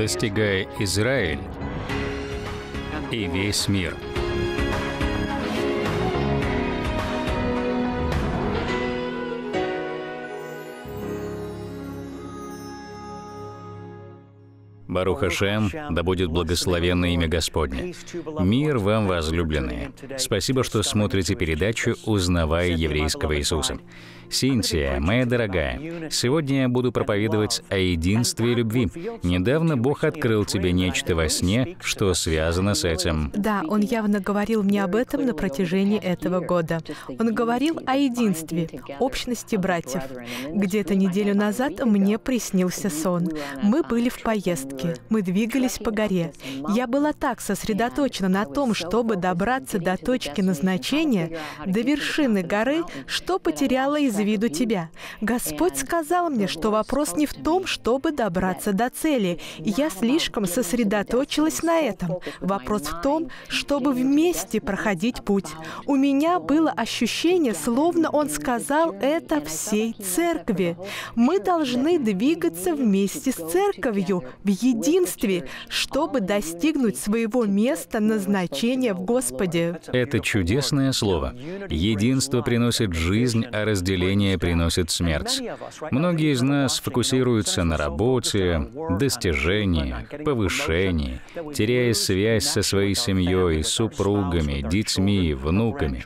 достигая Израиль и весь мир. Баруха Шем, да будет благословенно имя Господне. Мир вам, возлюбленные. Спасибо, что смотрите передачу «Узнавая еврейского Иисуса». Синтия, моя дорогая, сегодня я буду проповедовать о единстве любви. Недавно Бог открыл тебе нечто во сне, что связано с этим. Да, Он явно говорил мне об этом на протяжении этого года. Он говорил о единстве, общности братьев. Где-то неделю назад мне приснился сон. Мы были в поездке, мы двигались по горе. Я была так сосредоточена на том, чтобы добраться до точки назначения, до вершины горы, что потеряла из виду тебя. Господь сказал мне, что вопрос не в том, чтобы добраться до цели. Я слишком сосредоточилась на этом. Вопрос в том, чтобы вместе проходить путь. У меня было ощущение, словно он сказал это всей церкви. Мы должны двигаться вместе с церковью, в единстве, чтобы достигнуть своего места назначения в Господе. Это чудесное слово. Единство приносит жизнь, а разделение мышление приносит смерть. Многие из нас фокусируются на работе, достижениях, повышении, теряя связь со своей семьей, супругами, детьми, внуками.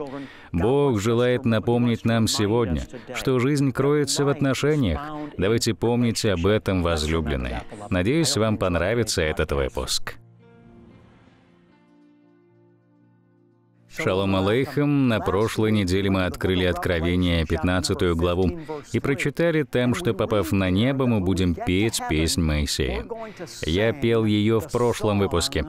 Бог желает напомнить нам сегодня, что жизнь кроется в отношениях. Давайте помните об этом, возлюбленные. Надеюсь, вам понравится этот выпуск. Шалом Алейхам, на прошлой неделе мы открыли Откровение, 15 главу, и прочитали там, что, попав на небо, мы будем петь песнь Моисея. Я пел ее в прошлом выпуске.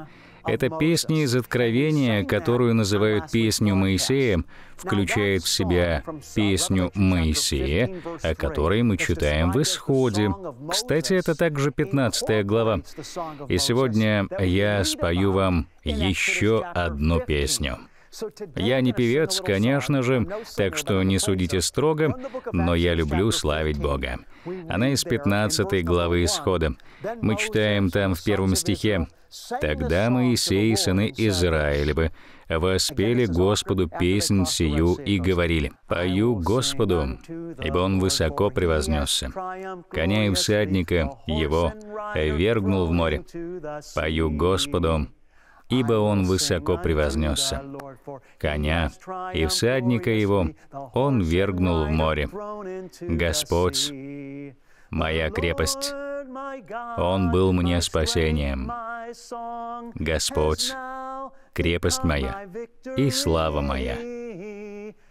Эта песня из Откровения, которую называют «Песню Моисея», включает в себя «Песню Моисея», о которой мы читаем в Исходе. Кстати, это также 15 глава. И сегодня я спою вам еще одну песню. Я не певец, конечно же, так что не судите строго, но я люблю славить Бога. Она из 15 главы Исхода. Мы читаем там в первом стихе «Тогда Моисей, и сыны Израилевы, воспели Господу песнь сию и говорили, «Пою Господу, ибо Он высоко превознесся. Коня и всадника его вергнул в море. Пою Господу, ибо он высоко превознесся. Коня и всадника его он вергнул в море. Господь, моя крепость, он был мне спасением. Господь, крепость моя и слава моя.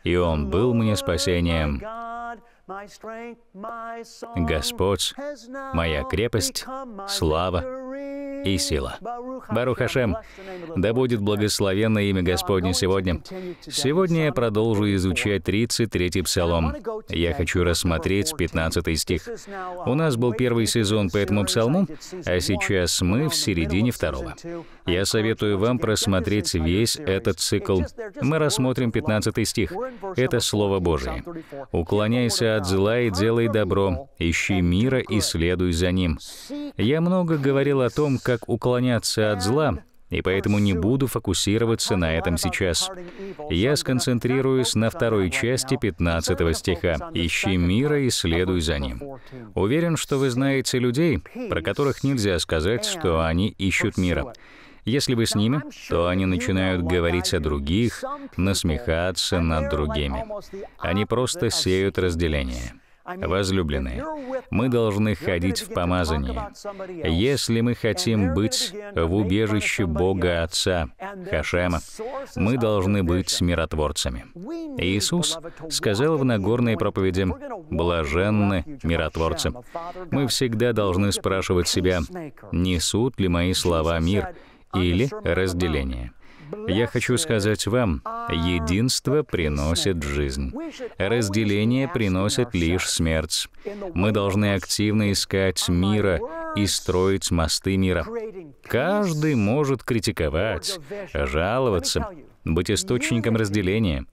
И он был мне спасением. Господь, моя крепость, слава и сила. Бару Хашем, да будет благословенно имя Господне сегодня. Сегодня я продолжу изучать 33-й псалом. Я хочу рассмотреть 15 стих. У нас был первый сезон по этому псалму, а сейчас мы в середине второго. Я советую вам просмотреть весь этот цикл. Мы рассмотрим 15 стих. Это Слово Божие. «Уклоняйся от зла и делай добро, ищи мира и следуй за ним». Я много говорил о том, как как уклоняться от зла, и поэтому не буду фокусироваться на этом сейчас. Я сконцентрируюсь на второй части 15 стиха. «Ищи мира и следуй за ним». Уверен, что вы знаете людей, про которых нельзя сказать, что они ищут мира. Если вы с ними, то они начинают говорить о других, насмехаться над другими. Они просто сеют разделение. Возлюбленные, мы должны ходить в помазании. Если мы хотим быть в убежище Бога Отца, Хашема, мы должны быть миротворцами. Иисус сказал в Нагорной проповеди «Блаженны миротворцы». Мы всегда должны спрашивать себя, несут ли мои слова мир или разделение. Я хочу сказать вам, единство приносит жизнь. Разделение приносит лишь смерть. Мы должны активно искать мира и строить мосты мира. Каждый может критиковать, жаловаться, быть источником разделения.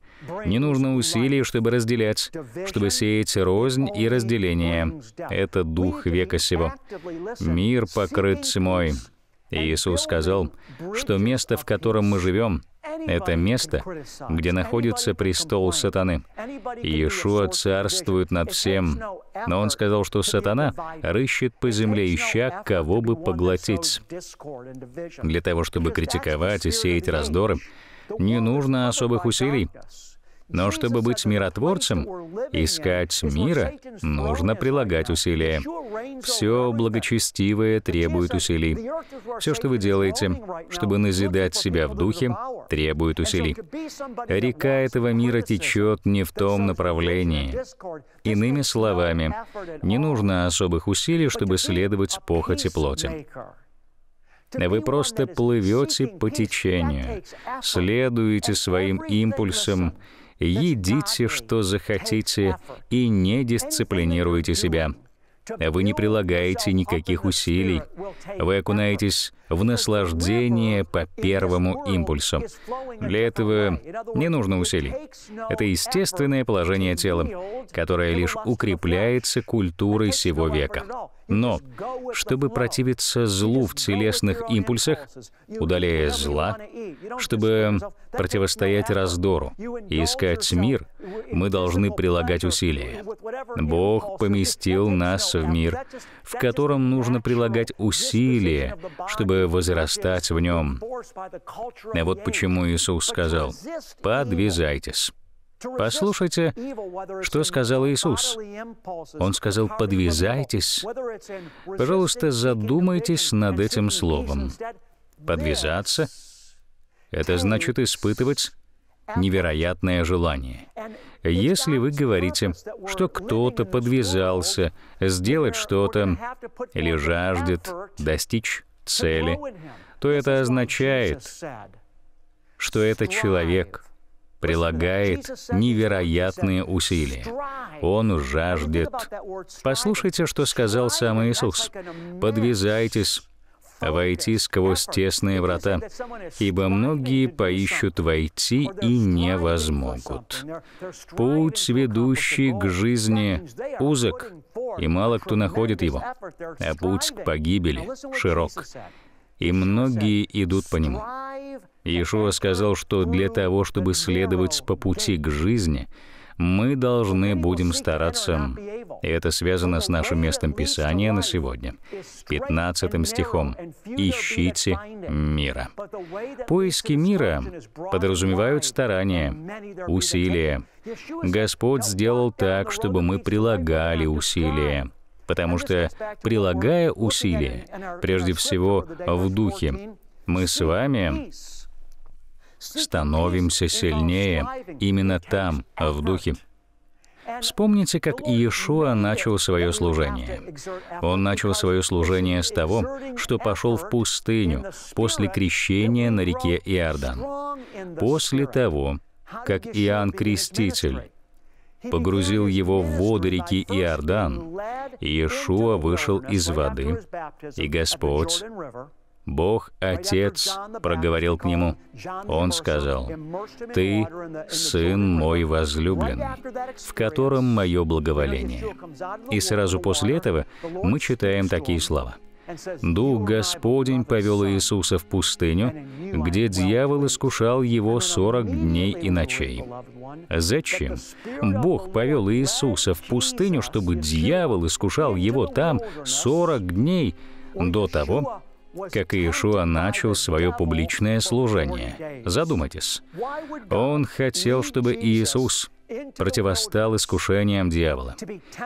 Не нужно усилий, чтобы разделять, чтобы сеять рознь и разделение. Это дух века сего. Мир покрыт тьмой. Иисус сказал, что место, в котором мы живем, это место, где находится престол сатаны. Иешуа царствует над всем. Но он сказал, что сатана рыщет по земле, ища, кого бы поглотить. Для того, чтобы критиковать и сеять раздоры, не нужно особых усилий. Но чтобы быть миротворцем, искать мира, нужно прилагать усилия. Все благочестивое требует усилий. Все, что вы делаете, чтобы назидать себя в духе, требует усилий. Река этого мира течет не в том направлении. Иными словами, не нужно особых усилий, чтобы следовать похоти плоти. Вы просто плывете по течению, следуете своим импульсам Едите, что захотите, и не дисциплинируйте себя. Вы не прилагаете никаких усилий. Вы окунаетесь в наслаждение по первому импульсу. Для этого не нужно усилий. Это естественное положение тела, которое лишь укрепляется культурой всего века. Но, чтобы противиться злу в телесных импульсах, удаляя зла, чтобы противостоять раздору и искать мир, мы должны прилагать усилия. Бог поместил нас в мир, в котором нужно прилагать усилия, чтобы возрастать в нем. А вот почему Иисус сказал «подвязайтесь». Послушайте, что сказал Иисус. Он сказал, подвязайтесь. Пожалуйста, задумайтесь над этим словом. Подвязаться — это значит испытывать невероятное желание. Если вы говорите, что кто-то подвязался сделать что-то или жаждет достичь цели, то это означает, что этот человек — прилагает невероятные усилия. Он жаждет. Послушайте, что сказал сам Иисус. «Подвязайтесь войти сквозь тесные врата, ибо многие поищут войти и не возмогут. Путь, ведущий к жизни, узок, и мало кто находит его, а путь к погибели широк, и многие идут по нему. Иешуа сказал, что для того, чтобы следовать по пути к жизни, мы должны будем стараться. И это связано с нашим местом Писания на сегодня. 15 стихом. «Ищите мира». Поиски мира подразумевают старания, усилия. Господь сделал так, чтобы мы прилагали усилия потому что, прилагая усилия, прежде всего в духе, мы с вами становимся сильнее именно там, в духе. Вспомните, как Иешуа начал свое служение. Он начал свое служение с того, что пошел в пустыню после крещения на реке Иордан. После того, как Иоанн Креститель погрузил его в воды реки Иордан, и Иешуа вышел из воды, и Господь, Бог Отец, проговорил к нему. Он сказал, «Ты — Сын мой возлюбленный, в котором мое благоволение». И сразу после этого мы читаем такие слова — Дух Господень повел Иисуса в пустыню, где дьявол искушал его сорок дней и ночей. Зачем? Бог повел Иисуса в пустыню, чтобы дьявол искушал его там сорок дней до того, как Иешуа начал свое публичное служение. Задумайтесь. Он хотел, чтобы Иисус противостал искушениям дьявола.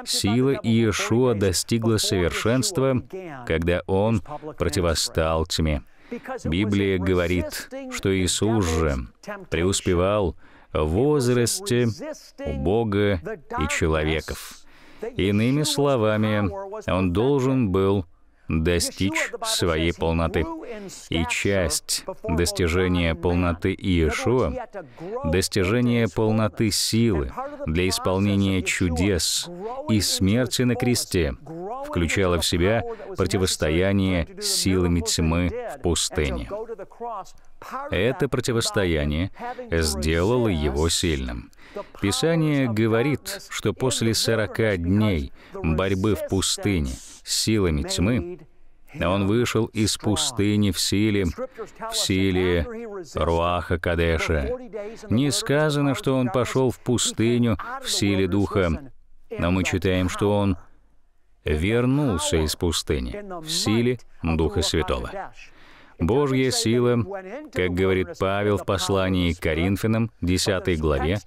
Сила Иешуа достигла совершенства, когда он противостал тьме. Библия говорит, что Иисус же преуспевал в возрасте у Бога и человеков. Иными словами, он должен был достичь своей полноты. И часть достижения полноты Иешуа — достижение полноты силы для исполнения чудес и смерти на кресте, включала в себя противостояние с силами тьмы в пустыне. Это противостояние сделало его сильным. Писание говорит, что после 40 дней борьбы в пустыне — силами тьмы, он вышел из пустыни в силе, в силе Руаха Кадеша. Не сказано, что он пошел в пустыню в силе Духа, но мы читаем, что он вернулся из пустыни в силе Духа Святого. Божья сила, как говорит Павел в послании к Коринфянам, 10 главе,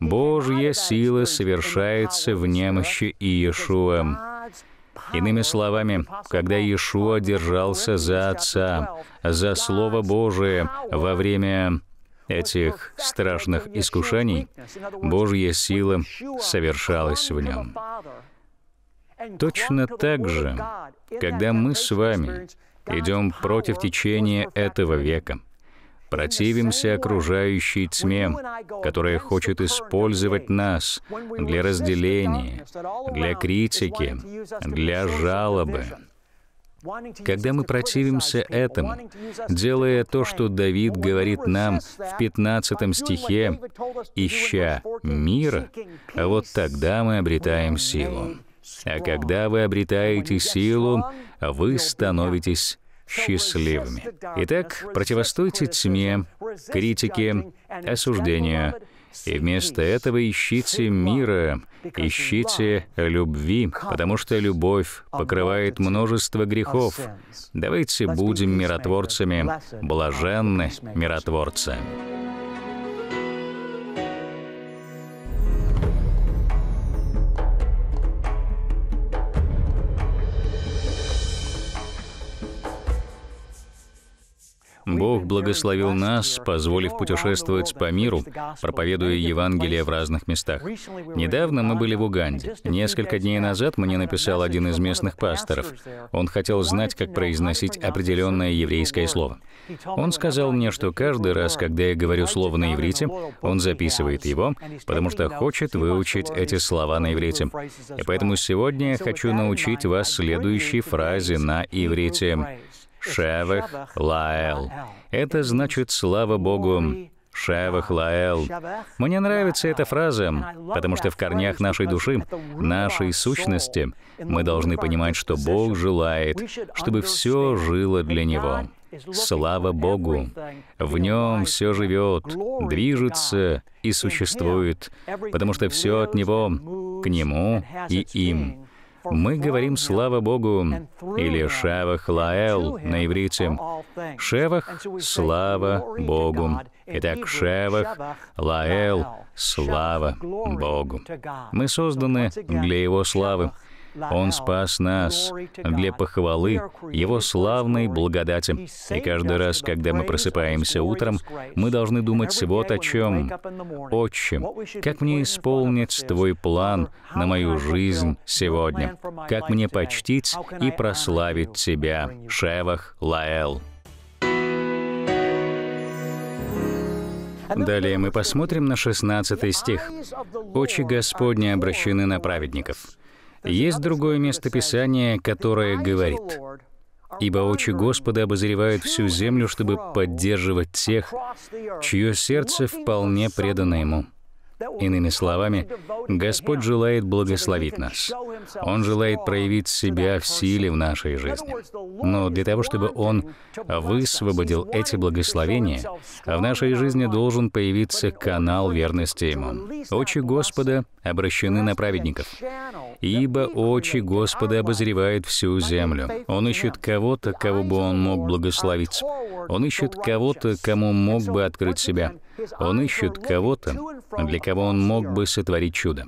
«Божья сила совершается в немощи Иешуа». Иными словами, когда Иешуа держался за Отца, за Слово Божие во время этих страшных искушений, Божья сила совершалась в нем. Точно так же, когда мы с вами идем против течения этого века, противимся окружающей тьме, которая хочет использовать нас для разделения, для критики, для жалобы. Когда мы противимся этому, делая то, что Давид говорит нам в 15 стихе, «Ища мира», вот тогда мы обретаем силу. А когда вы обретаете силу, вы становитесь счастливыми. Итак, противостойте тьме, критике, осуждению, и вместо этого ищите мира, ищите любви, потому что любовь покрывает множество грехов. Давайте будем миротворцами, блаженны миротворцы. благословил нас, позволив путешествовать по миру, проповедуя Евангелие в разных местах. Недавно мы были в Уганде. Несколько дней назад мне написал один из местных пасторов. Он хотел знать, как произносить определенное еврейское слово. Он сказал мне, что каждый раз, когда я говорю слово на иврите, он записывает его, потому что хочет выучить эти слова на иврите. И поэтому сегодня я хочу научить вас следующей фразе на иврите. Шевах Лаэл. Это значит «Слава Богу». Шевах Лаэл. Мне нравится эта фраза, потому что в корнях нашей души, нашей сущности, мы должны понимать, что Бог желает, чтобы все жило для Него. Слава Богу! В нем все живет, движется и существует, потому что все от Него, к Нему и им. Мы говорим «Слава Богу» или «Шавах Лаэл» на иврите. «Шевах» — «Слава Богу». Итак, «Шевах Лаэл» — «Слава Богу». Мы созданы для Его славы. Он спас нас для похвалы Его славной благодати. И каждый раз, когда мы просыпаемся утром, мы должны думать вот о чем. «Отче, как мне исполнить Твой план на мою жизнь сегодня? Как мне почтить и прославить Тебя?» Шевах Лаэл. Далее мы посмотрим на 16 стих. «Очи Господни обращены на праведников, есть другое место Писания, которое говорит, «Ибо очи Господа обозревают всю землю, чтобы поддерживать тех, чье сердце вполне предано Ему». Иными словами, Господь желает благословить нас. Он желает проявить себя в силе в нашей жизни. Но для того, чтобы Он высвободил эти благословения, в нашей жизни должен появиться канал верности Ему. Очи Господа обращены на праведников, ибо очи Господа обозревают всю землю. Он ищет кого-то, кого бы Он мог благословить. Он ищет кого-то, кому мог бы открыть себя. Он ищет кого-то, для кого он мог бы сотворить чудо.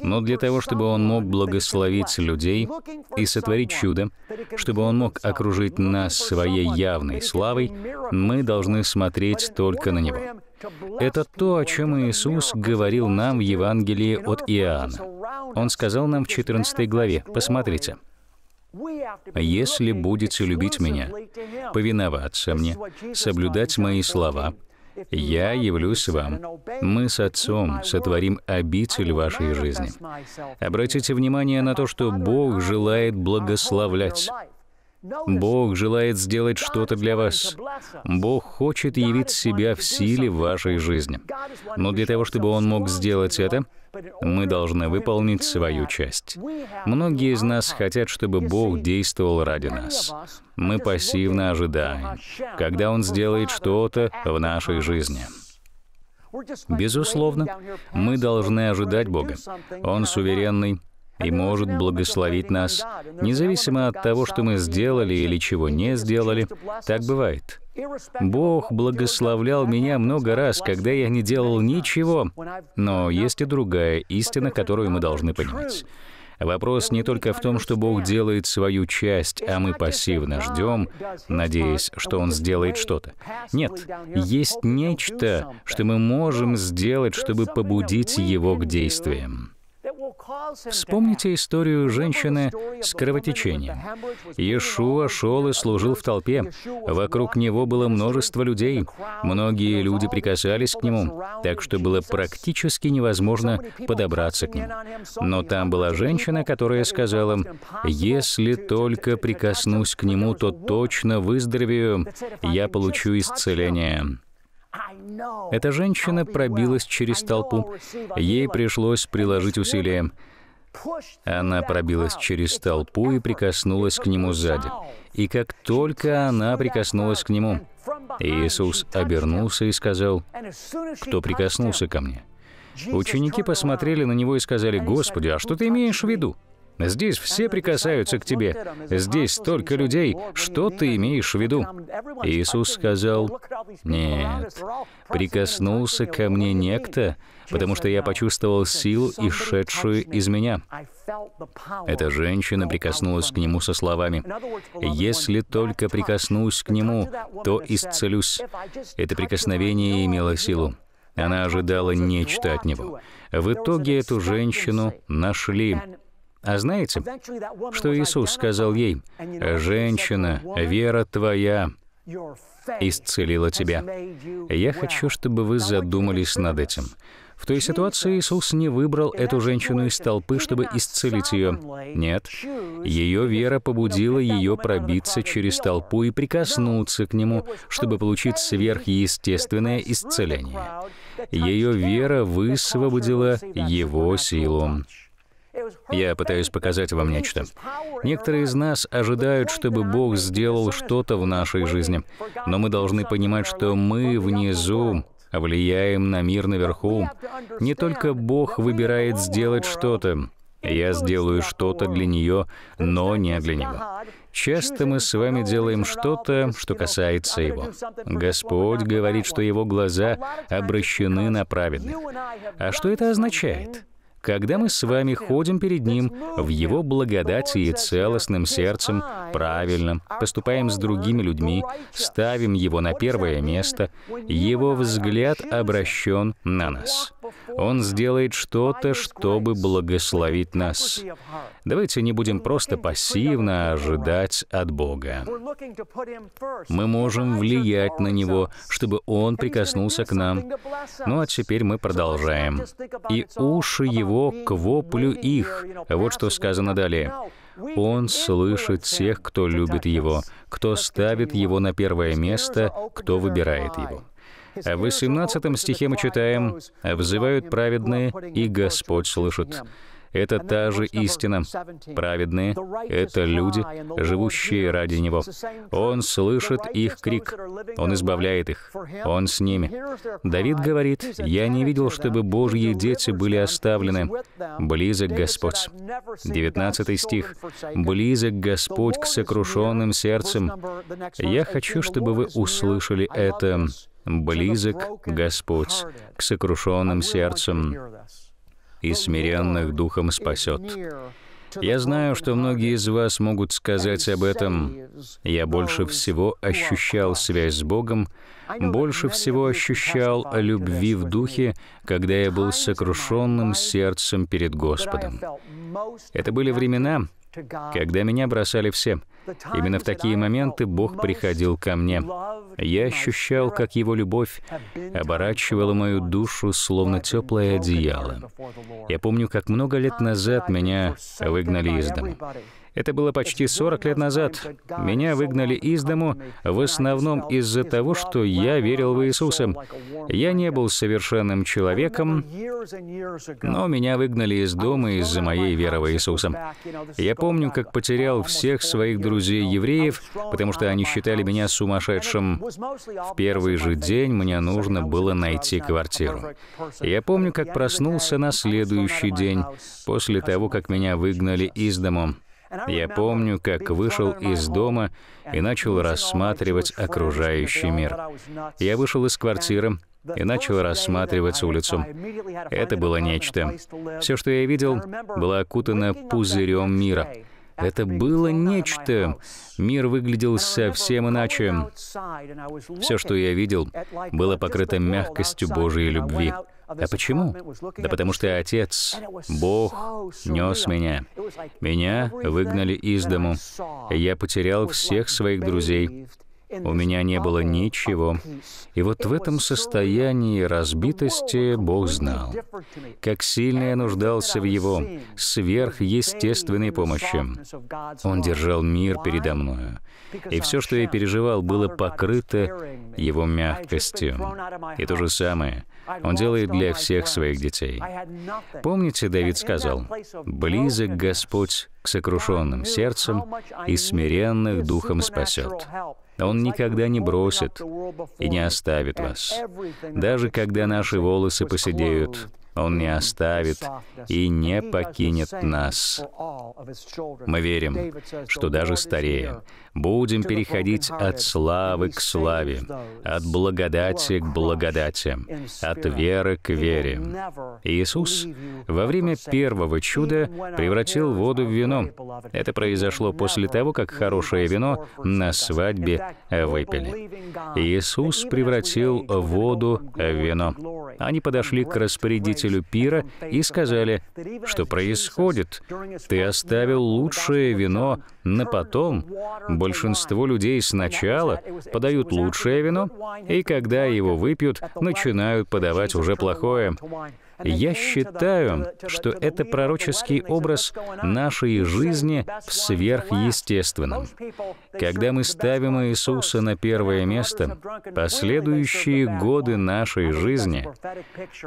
Но для того, чтобы он мог благословить людей и сотворить чудо, чтобы он мог окружить нас своей явной славой, мы должны смотреть только на него. Это то, о чем Иисус говорил нам в Евангелии от Иоанна. Он сказал нам в 14 главе, посмотрите, «Если будете любить Меня, повиноваться Мне, соблюдать Мои слова, «Я явлюсь вам. Мы с Отцом сотворим обитель вашей жизни». Обратите внимание на то, что Бог желает благословлять. Бог желает сделать что-то для вас. Бог хочет явить себя в силе вашей жизни. Но для того, чтобы Он мог сделать это, мы должны выполнить свою часть. Многие из нас хотят, чтобы Бог действовал ради нас. Мы пассивно ожидаем, когда Он сделает что-то в нашей жизни. Безусловно, мы должны ожидать Бога. Он суверенный и может благословить нас, независимо от того, что мы сделали или чего не сделали. Так бывает. Бог благословлял меня много раз, когда я не делал ничего. Но есть и другая истина, которую мы должны понимать. Вопрос не только в том, что Бог делает свою часть, а мы пассивно ждем, надеясь, что Он сделает что-то. Нет, есть нечто, что мы можем сделать, чтобы побудить Его к действиям. Вспомните историю женщины с кровотечением. Иешуа шел и служил в толпе. Вокруг него было множество людей. Многие люди прикасались к нему, так что было практически невозможно подобраться к нему. Но там была женщина, которая сказала, «Если только прикоснусь к нему, то точно выздоровею, я получу исцеление». Эта женщина пробилась через толпу. Ей пришлось приложить усилия. Она пробилась через толпу и прикоснулась к нему сзади. И как только она прикоснулась к нему, Иисус обернулся и сказал, «Кто прикоснулся ко мне?» Ученики посмотрели на него и сказали, «Господи, а что ты имеешь в виду?» Здесь все прикасаются к тебе. Здесь столько людей. Что ты имеешь в виду? Иисус сказал, «Нет, прикоснулся ко мне некто, потому что я почувствовал силу, исшедшую из меня». Эта женщина прикоснулась к нему со словами, «Если только прикоснусь к нему, то исцелюсь». Это прикосновение имело силу. Она ожидала нечто от него. В итоге эту женщину нашли. А знаете, что Иисус сказал ей? «Женщина, вера твоя исцелила тебя». Я хочу, чтобы вы задумались над этим. В той ситуации Иисус не выбрал эту женщину из толпы, чтобы исцелить ее. Нет. Ее вера побудила ее пробиться через толпу и прикоснуться к нему, чтобы получить сверхъестественное исцеление. Ее вера высвободила его силу. Я пытаюсь показать вам нечто. Некоторые из нас ожидают, чтобы Бог сделал что-то в нашей жизни, но мы должны понимать, что мы внизу влияем на мир наверху. Не только Бог выбирает сделать что-то. Я сделаю что-то для нее, но не для него. Часто мы с вами делаем что-то, что касается Его. Господь говорит, что Его глаза обращены на праведных. А что это означает? когда мы с вами ходим перед Ним в Его благодати и целостным сердцем, правильно поступаем с другими людьми, ставим Его на первое место, Его взгляд обращен на нас. Он сделает что-то, чтобы благословить нас. Давайте не будем просто пассивно ожидать от Бога. Мы можем влиять на Него, чтобы Он прикоснулся к нам. Ну а теперь мы продолжаем. «И уши Его к воплю их». Вот что сказано далее. Он слышит тех, кто любит Его, кто ставит Его на первое место, кто выбирает Его. В 18 стихе мы читаем «Взывают праведные, и Господь слышит». Это та же истина. Праведные — это люди, живущие ради Него. Он слышит их крик. Он избавляет их. Он с ними. Давид говорит, «Я не видел, чтобы Божьи дети были оставлены. Близок Господь». 19 стих. «Близок Господь к сокрушенным сердцем». Я хочу, чтобы вы услышали это. Близок Господь к сокрушенным сердцем и смиренных духом спасет. Я знаю, что многие из вас могут сказать об этом. Я больше всего ощущал связь с Богом, больше всего ощущал о любви в духе, когда я был сокрушенным сердцем перед Господом. Это были времена, когда меня бросали все. Именно в такие моменты Бог приходил ко мне. Я ощущал, как Его любовь оборачивала мою душу, словно теплое одеяло. Я помню, как много лет назад меня выгнали из дома. Это было почти 40 лет назад. Меня выгнали из дому в основном из-за того, что я верил в Иисуса. Я не был совершенным человеком, но меня выгнали из дома из-за моей веры в Иисуса. Я помню, как потерял всех своих друзей-евреев, потому что они считали меня сумасшедшим. В первый же день мне нужно было найти квартиру. Я помню, как проснулся на следующий день, после того, как меня выгнали из дома. Я помню, как вышел из дома и начал рассматривать окружающий мир. Я вышел из квартиры и начал рассматривать улицу. Это было нечто. Все, что я видел, было окутано пузырем мира. Это было нечто. Мир выглядел совсем иначе. Все, а что я видел, было покрыто мягкостью Божьей любви. А почему? Да потому что Отец, Бог, нес меня. Меня выгнали из дому. Я потерял всех своих друзей. У меня не было ничего. И вот в этом состоянии разбитости Бог знал, как сильно я нуждался в Его сверхъестественной помощи. Он держал мир передо мною. И все, что я переживал, было покрыто Его мягкостью. И то же самое Он делает для всех своих детей. Помните, Давид сказал, «Близок Господь к сокрушенным сердцем и смиренных духом спасет». Он никогда не бросит и не оставит вас. Даже когда наши волосы поседеют, Он не оставит и не покинет нас. Мы верим, что даже старее будем переходить от славы к славе, от благодати к благодати, от веры к вере. Иисус во время первого чуда превратил воду в вино. Это произошло после того, как хорошее вино на свадьбе выпили. Иисус превратил воду в вино. Они подошли к распорядителю пира и сказали, что происходит? Ты оставил лучшее вино на потом. Большинство людей сначала подают лучшее вино, и когда его выпьют, начинают подавать уже плохое. Я считаю, что это пророческий образ нашей жизни в сверхъестественном. Когда мы ставим Иисуса на первое место, последующие годы нашей жизни,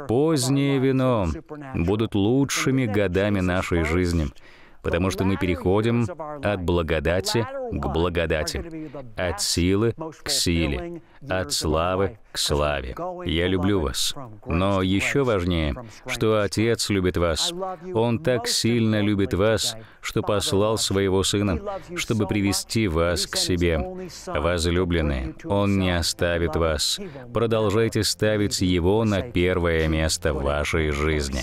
позднее вино будут лучшими годами нашей жизни — потому что мы переходим от благодати к благодати, от силы к силе, от славы к славе. Я люблю вас. Но еще важнее, что Отец любит вас. Он так сильно любит вас, что послал Своего Сына, чтобы привести вас к себе. Возлюбленные, Он не оставит вас. Продолжайте ставить Его на первое место в вашей жизни.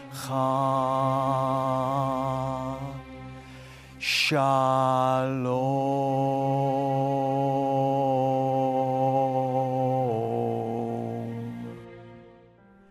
Shalom.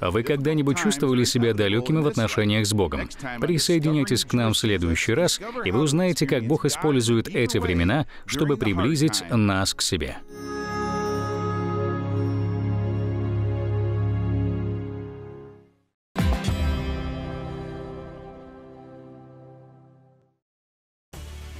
А Вы когда-нибудь чувствовали себя далекими в отношениях с Богом? Присоединяйтесь к нам в следующий раз, и вы узнаете, как Бог использует эти времена, чтобы приблизить нас к себе.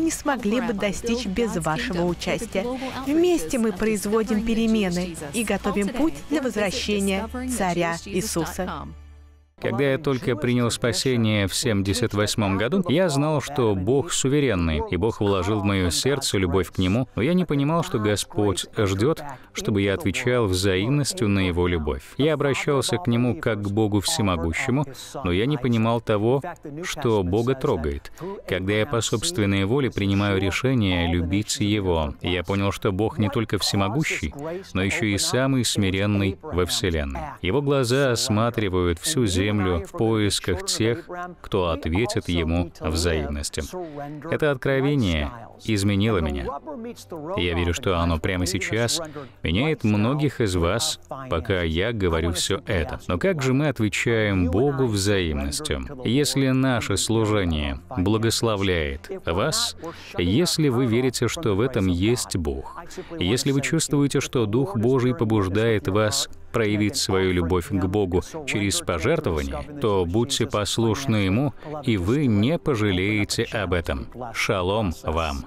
не смогли бы достичь без вашего участия. Вместе мы производим перемены и готовим путь для возвращения Царя Иисуса. Когда я только принял спасение в 78 году, я знал, что Бог суверенный, и Бог вложил в мое сердце любовь к Нему, но я не понимал, что Господь ждет, чтобы я отвечал взаимностью на Его любовь. Я обращался к Нему как к Богу всемогущему, но я не понимал того, что Бога трогает. Когда я по собственной воле принимаю решение любить Его, я понял, что Бог не только всемогущий, но еще и самый смиренный во Вселенной. Его глаза осматривают всю землю, землю в поисках тех, кто ответит ему взаимностью. Это откровение изменило меня. Я верю, что оно прямо сейчас меняет многих из вас, пока я говорю все это. Но как же мы отвечаем Богу взаимностью? Если наше служение благословляет вас, если вы верите, что в этом есть Бог, если вы чувствуете, что Дух Божий побуждает вас проявить свою любовь к Богу через пожертвование, то будьте послушны Ему, и вы не пожалеете об этом. Шалом вам!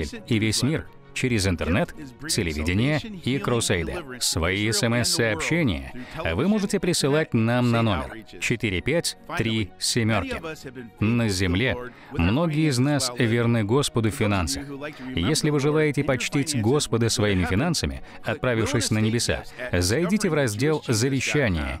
Израиль и весь мир через интернет, телевидение и крусейды. Свои смс-сообщения вы можете присылать нам на номер 4537. На земле многие из нас верны Господу в финансах. Если вы желаете почтить Господа своими финансами, отправившись на небеса, зайдите в раздел «Завещание»